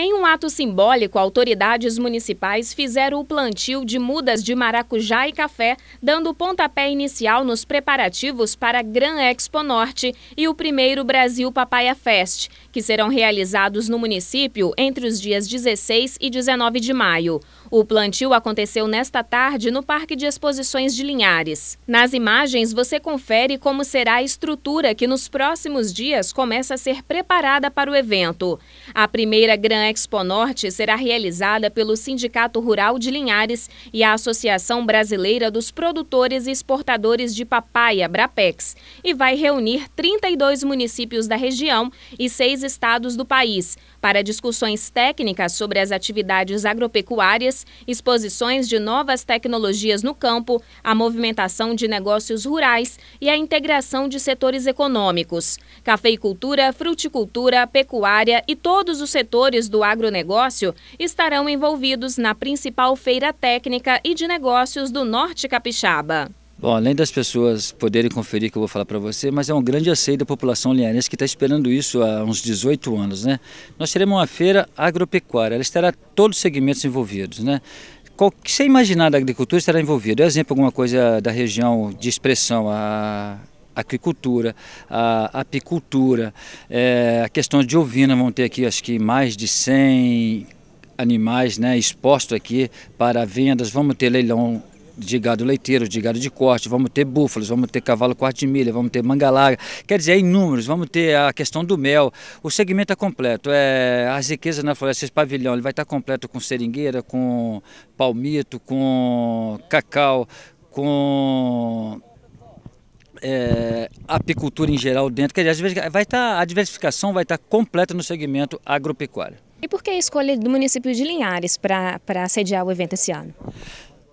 Em um ato simbólico, autoridades municipais fizeram o plantio de mudas de maracujá e café, dando pontapé inicial nos preparativos para a Gran Expo Norte e o primeiro Brasil Papaya Fest, que serão realizados no município entre os dias 16 e 19 de maio. O plantio aconteceu nesta tarde no Parque de Exposições de Linhares. Nas imagens, você confere como será a estrutura que nos próximos dias começa a ser preparada para o evento. A primeira Gran Expo Norte será realizada pelo Sindicato Rural de Linhares e a Associação Brasileira dos Produtores e Exportadores de Papaya, Brapex, e vai reunir 32 municípios da região e seis estados do país para discussões técnicas sobre as atividades agropecuárias, exposições de novas tecnologias no campo, a movimentação de negócios rurais e a integração de setores econômicos, cafeicultura, fruticultura, pecuária e todos os setores do do agronegócio estarão envolvidos na principal feira técnica e de negócios do Norte Capixaba. Bom, além das pessoas poderem conferir o que eu vou falar para você, mas é um grande aceito da população linharense que está esperando isso há uns 18 anos, né? Nós teremos uma feira agropecuária, ela estará todos os segmentos envolvidos, né? Qual que imaginar da agricultura estará envolvido. Exemplo, alguma coisa da região de expressão, a agricultura, a apicultura, é, a questão de ovina, vão ter aqui acho que mais de 100 animais né, expostos aqui para vendas, vamos ter leilão de gado leiteiro, de gado de corte, vamos ter búfalos, vamos ter cavalo quarto de milha, vamos ter mangalaga, quer dizer, é inúmeros, vamos ter a questão do mel, o segmento é completo, é, as riquezas na floresta, esse pavilhão, ele vai estar completo com seringueira, com palmito, com cacau, com é, apicultura em geral dentro, às vezes vai estar tá, a diversificação vai estar tá completa no segmento agropecuário. E por que a escolha do município de Linhares para sediar o evento esse ano?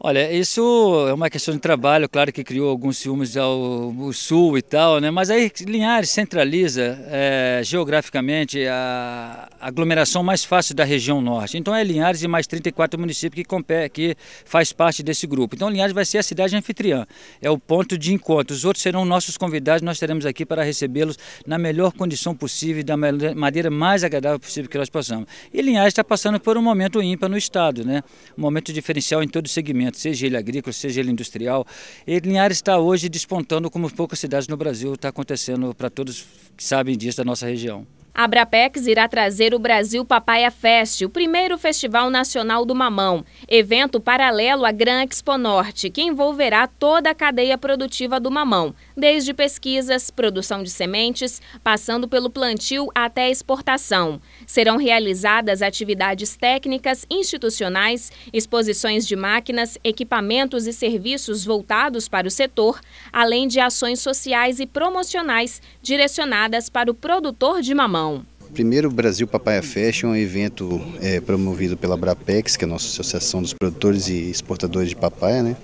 Olha, isso é uma questão de trabalho, claro que criou alguns ciúmes ao, ao sul e tal, né? mas aí Linhares centraliza é, geograficamente a aglomeração mais fácil da região norte. Então é Linhares e mais 34 municípios que, compé, que faz parte desse grupo. Então Linhares vai ser a cidade anfitriã, é o ponto de encontro. Os outros serão nossos convidados, nós estaremos aqui para recebê-los na melhor condição possível e da maneira mais agradável possível que nós possamos. E Linhares está passando por um momento ímpar no estado, né? um momento diferencial em todo o segmento seja ele agrícola, seja ele industrial. E Linhares está hoje despontando como poucas cidades no Brasil está acontecendo para todos que sabem disso da nossa região. A Abrapex irá trazer o Brasil Papaya Fest, o primeiro festival nacional do mamão, evento paralelo à Gran Expo Norte, que envolverá toda a cadeia produtiva do mamão, desde pesquisas, produção de sementes, passando pelo plantio até exportação. Serão realizadas atividades técnicas, institucionais, exposições de máquinas, equipamentos e serviços voltados para o setor, além de ações sociais e promocionais direcionadas para o produtor de mamão. Primeiro, Brasil Papaya Fest é um evento é, promovido pela Brapex, que é a nossa associação dos produtores e exportadores de papaya, né?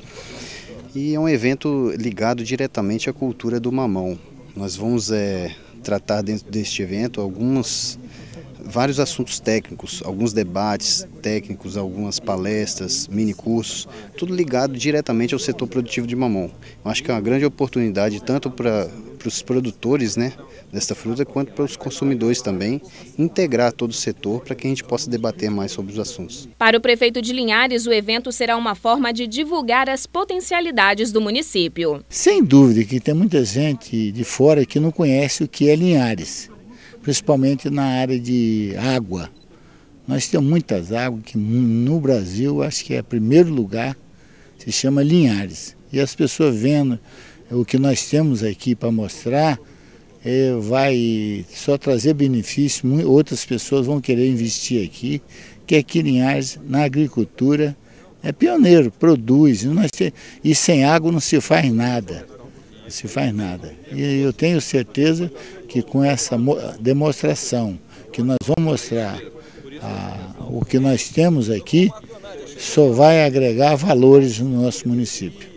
E é um evento ligado diretamente à cultura do mamão. Nós vamos é, tratar dentro deste evento algumas vários assuntos técnicos, alguns debates técnicos, algumas palestras, mini cursos, tudo ligado diretamente ao setor produtivo de mamão. Eu acho que é uma grande oportunidade tanto para os produtores né, desta fruta quanto para os consumidores também, integrar todo o setor para que a gente possa debater mais sobre os assuntos. Para o prefeito de Linhares, o evento será uma forma de divulgar as potencialidades do município. Sem dúvida que tem muita gente de fora que não conhece o que é Linhares principalmente na área de água. Nós temos muitas águas que no Brasil, acho que é primeiro lugar, se chama Linhares. E as pessoas vendo o que nós temos aqui para mostrar, é, vai só trazer benefício, outras pessoas vão querer investir aqui, que aqui Linhares, na agricultura, é pioneiro, produz. E, nós, e sem água não se faz nada se faz nada. E eu tenho certeza que com essa demonstração que nós vamos mostrar a, o que nós temos aqui, só vai agregar valores no nosso município.